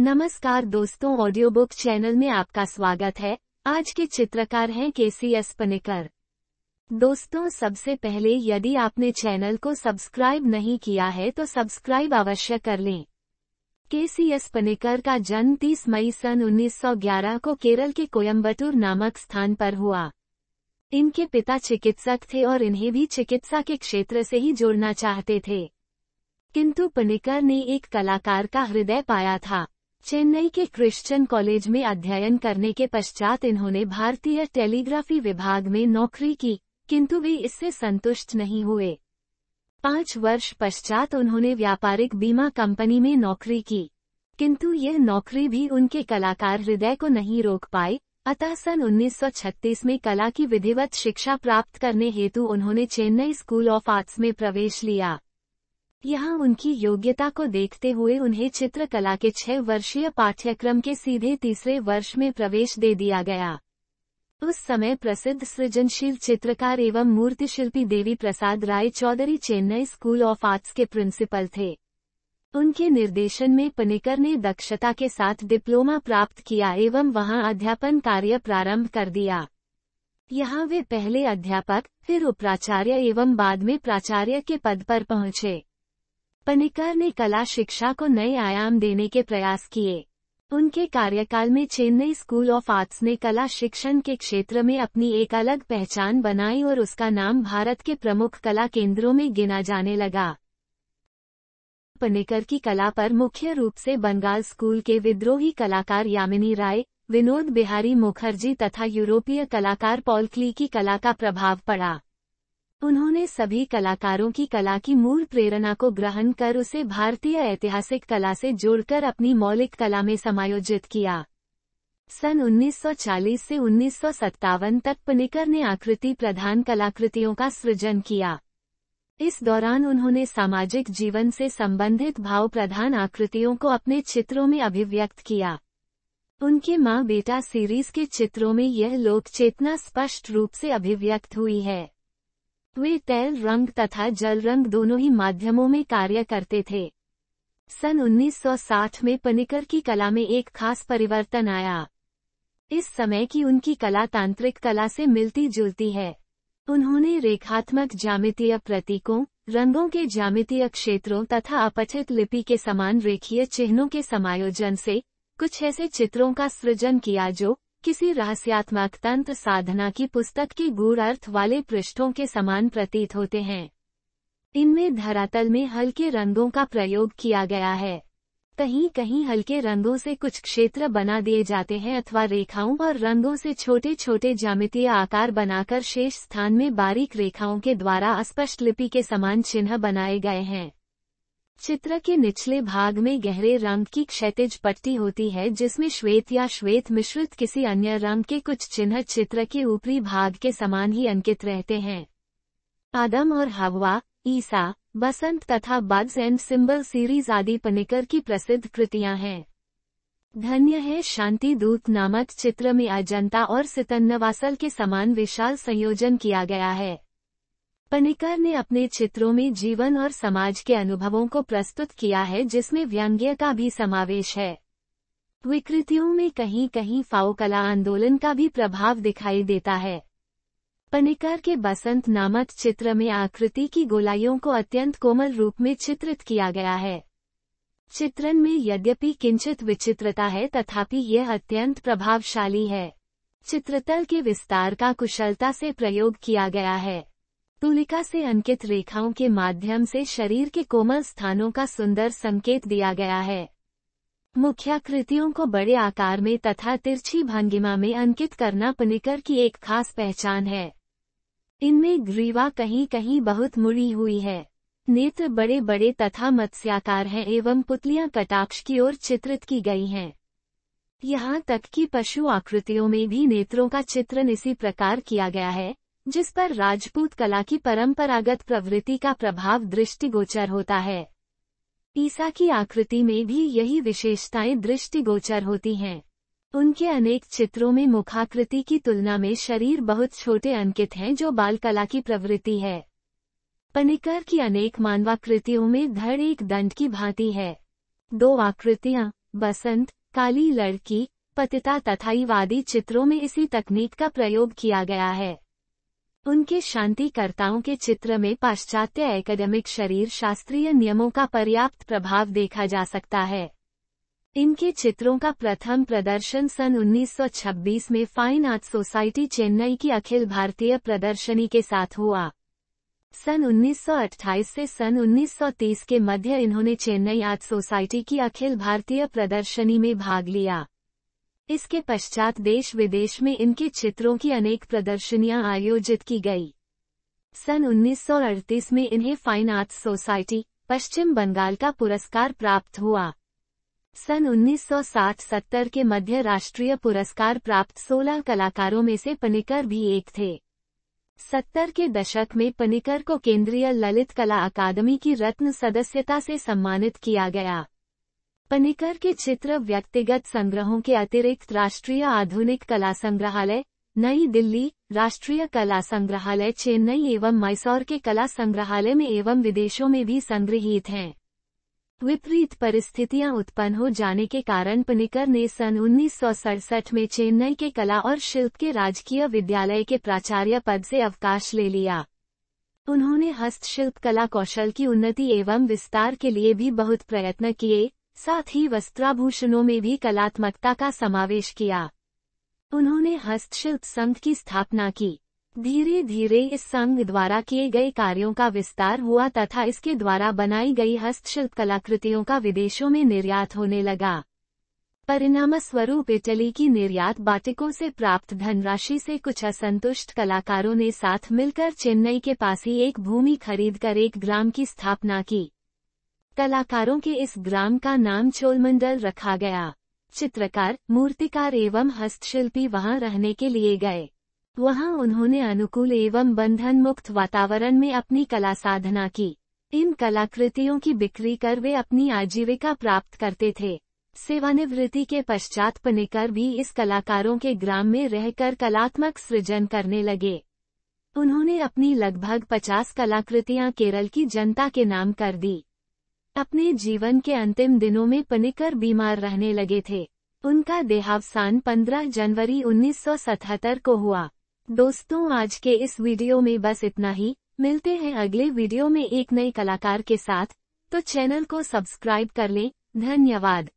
नमस्कार दोस्तों audio book channel में आपका स्वागत है आज के चित्रकार हैं के सी एस पनिकर दोस्तों सबसे पहले यदि आपने चैनल को सब्सक्राइब नहीं किया है तो सब्सक्राइब अवश्य कर लें के सी एस पनिकर का जन्म 30 मई सन 1911 को केरल के कोयम्बटूर नामक स्थान पर हुआ इनके पिता चिकित्सक थे और इन्हें भी चिकित्सा के क्षेत्र से ही जोड़ना चाहते थे किंतु पनिकर ने एक कलाकार का हृदय पाया था चेन्नई के क्रिश्चियन कॉलेज में अध्ययन करने के पश्चात इन्होंने भारतीय टेलीग्राफी विभाग में नौकरी की किंतु वे इससे संतुष्ट नहीं हुए पाँच वर्ष पश्चात उन्होंने व्यापारिक बीमा कंपनी में नौकरी की किंतु यह नौकरी भी उनके कलाकार हृदय को नहीं रोक पाई अतः सन 1936 में कला की विधिवत शिक्षा प्राप्त करने हेतु उन्होंने चेन्नई स्कूल ऑफ आर्ट्स में प्रवेश लिया यहाँ उनकी योग्यता को देखते हुए उन्हें चित्रकला के छह वर्षीय पाठ्यक्रम के सीधे तीसरे वर्ष में प्रवेश दे दिया गया उस समय प्रसिद्ध सृजनशील चित्रकार एवं मूर्तिशिल्पी Devi Prasad Rai Chaudhary Chennai school of arts के प्रिंसिपल थे उनके निर्देशन में पनिकर ने दक्षता के साथ डिप्लोमा प्राप्त किया एवं वहां अध्यापन कार्य प्रारंभ कर दिया यहाँ वे पहले अध्यापक फिर उपाचार्य एवं बाद में प्राचार्य के पद पर पहुंचे पनिकर ने कला शिक्षा को नए आयाम देने के प्रयास किए उनके कार्यकाल में चेन्नई स्कूल ऑफ आर्ट्स ने कला शिक्षण के क्षेत्र में अपनी एक अलग पहचान बनाई और उसका नाम भारत के प्रमुख कला केंद्रों में गिना जाने लगा पनिकर की कला पर मुख्य रूप से बंगाल स्कूल के विद्रोही कलाकार यामिनी राय विनोद बिहारी मुखर्जी तथा यूरोपीय कलाकार पॉल क्ली की कला का प्रभाव पड़ा उन्होंने सभी कलाकारों की कला की मूल प्रेरणा को ग्रहण कर उसे भारतीय ऐतिहासिक कला से जोड़कर अपनी मौलिक कला में समायोजित किया सन 1940 से उन्नीस तक पनिकर ने आकृति प्रधान कलाकृतियों का सृजन किया इस दौरान उन्होंने सामाजिक जीवन से संबंधित भाव प्रधान आकृतियों को अपने चित्रों में अभिव्यक्त किया उनके माँ बेटा सीरीज के चित्रों में यह लोक चेतना स्पष्ट रूप से अभिव्यक्त हुई है वे तेल रंग तथा जल रंग दोनों ही माध्यमों में कार्य करते थे सन 1960 में पनिकर की कला में एक खास परिवर्तन आया इस समय की उनकी कला तांत्रिक कला से मिलती जुलती है उन्होंने रेखात्मक जामितीय प्रतीकों रंगों के जामितीय क्षेत्रों तथा अपठित लिपि के समान रेखीय चिन्हों के समायोजन से कुछ ऐसे चित्रों का सृजन किया जो किसी रहस्यात्मक तंत्र साधना की पुस्तक के गूढ़ अर्थ वाले पृष्ठों के समान प्रतीत होते हैं इनमें धरातल में हल्के रंगों का प्रयोग किया गया है कहीं कहीं हल्के रंगों से कुछ क्षेत्र बना दिए जाते हैं अथवा रेखाओं और रंगों से छोटे छोटे जामितीय आकार बनाकर शेष स्थान में बारीक रेखाओं के द्वारा अस्पष्ट लिपि के समान चिन्ह बनाए गए हैं चित्र के निचले भाग में गहरे रंग की क्षैतिज पट्टी होती है जिसमें श्वेत या श्वेत मिश्रित किसी अन्य रंग के कुछ चिन्ह चित्र के ऊपरी भाग के समान ही अंकित रहते हैं आदम और हवा ईसा बसंत तथा बग्स एंड सिंबल सीरीज आदि पनिकर की प्रसिद्ध कृतियां हैं धन्य है शांति दूत नामक चित्र में अजंता और सितन्नवासल के समान विशाल संयोजन किया गया है पनिकर ने अपने चित्रों में जीवन और समाज के अनुभवों को प्रस्तुत किया है जिसमें व्यंग्य का भी समावेश है विकृतियों में कहीं कहीं फाओ कला आंदोलन का भी प्रभाव दिखाई देता है पनिकर के बसंत नामक चित्र में आकृति की गोलाइयों को अत्यंत कोमल रूप में चित्रित किया गया है चित्रण में यद्यपि किंचित विचित्रता है तथापि यह अत्यंत प्रभावशाली है चित्रतल के विस्तार का कुशलता से प्रयोग किया गया है तुलिका से अंकित रेखाओं के माध्यम से शरीर के कोमल स्थानों का सुंदर संकेत दिया गया है मुख्याकृतियों को बड़े आकार में तथा तिरछी भंगिमा में अंकित करना पनिकर की एक खास पहचान है इनमें ग्रीवा कहीं कहीं बहुत मुड़ी हुई है नेत्र बड़े बड़े तथा मत्स्याकार हैं एवं पुतलियां कटाक्ष की ओर चित्रित की गई हैं यहाँ तक कि पशु आकृतियों में भी नेत्रों का चित्रण इसी प्रकार किया गया है जिस पर राजपूत कला की परंपरागत प्रवृत्ति का प्रभाव दृष्टिगोचर होता है ईसा की आकृति में भी यही विशेषताएं दृष्टिगोचर होती हैं उनके अनेक चित्रों में मुखाकृति की तुलना में शरीर बहुत छोटे अंकित हैं जो बाल कला की प्रवृत्ति है पनिकर की अनेक मानवाकृतियों में धड़ एक दंड की भांति है दो आकृतियां बसंत काली लड़की पतिता तथाईवादी चित्रों में इसी तकनीक का प्रयोग किया गया है उनके शांतिकर्ताओं के चित्र में पाश्चात्य एकेडमिक शरीर शास्त्रीय नियमों का पर्याप्त प्रभाव देखा जा सकता है इनके चित्रों का प्रथम प्रदर्शन सन 1926 में फाइन आर्ट सोसाइटी चेन्नई की अखिल भारतीय प्रदर्शनी के साथ हुआ सन 1928 से सन 1930 के मध्य इन्होंने चेन्नई आर्ट सोसाइटी की अखिल भारतीय प्रदर्शनी में भाग लिया इसके पश्चात देश विदेश में इनके चित्रों की अनेक प्रदर्शनियां आयोजित की गई सन 1938 में इन्हें fine arts society Paschim Bengal का पुरस्कार प्राप्त हुआ सन 1960-70 के मध्य राष्ट्रीय पुरस्कार प्राप्त 16 कलाकारों में से पनिकर भी एक थे सत्तर के दशक में पनिकर को केंद्रीय ललित कला अकादमी की रत्न सदस्यता से सम्मानित किया गया पनिकर के चित्र व्यक्तिगत संग्रहों के अतिरिक्त राष्ट्रीय आधुनिक कला संग्रहालय नई दिल्ली राष्ट्रीय कला संग्रहालय चेन्नई एवं मैसौर के कला संग्रहालय में एवं विदेशों में भी संग्रहित हैं विपरीत परिस्थितियां उत्पन्न हो जाने के कारण पनिकर ने सन उन्नीस में चेन्नई के कला और शिल्प के राजकीय विद्यालय के प्राचार्य पद से अवकाश ले लिया उन्होंने हस्तशिल्प कला कौशल की उन्नति एवं विस्तार के लिए भी बहुत प्रयत्न किए साथ ही वस्त्राभूषणों में भी कलात्मकता का समावेश किया उन्होंने हस्तशिल्प संघ की स्थापना की धीरे धीरे इस संघ द्वारा किए गए कार्यों का विस्तार हुआ तथा इसके द्वारा बनाई गई हस्तशिल्प कलाकृतियों का विदेशों में निर्यात होने लगा परिणाम स्वरूप इटली की निर्यात बाटिकों से प्राप्त धनराशि से कुछ असंतुष्ट कलाकारों ने साथ मिलकर चेन्नई के पास ही एक भूमि खरीदकर एक ग्राम की स्थापना की कलाकारों के इस ग्राम का नाम चोलमंडल रखा गया चित्रकार मूर्तिकार एवं हस्तशिल्पी वहां रहने के लिए गए वहां उन्होंने अनुकूल एवं बंधन मुक्त वातावरण में अपनी कला साधना की इन कलाकृतियों की बिक्री कर वे अपनी आजीविका प्राप्त करते थे सेवानिवृत्ति के पश्चात पनेकर भी इस कलाकारों के ग्राम में रहकर कलात्मक सृजन करने लगे उन्होंने अपनी लगभग 50 कलाकृतियां केरल की जनता के नाम कर दी अपने जीवन के अंतिम दिनों में पनिकर बीमार रहने लगे थे उनका देहावसान 15 जनवरी 1977 को हुआ दोस्तों आज के इस वीडियो में बस इतना ही मिलते हैं अगले वीडियो में एक नए कलाकार के साथ तो चैनल को सब्सक्राइब कर लें धन्यवाद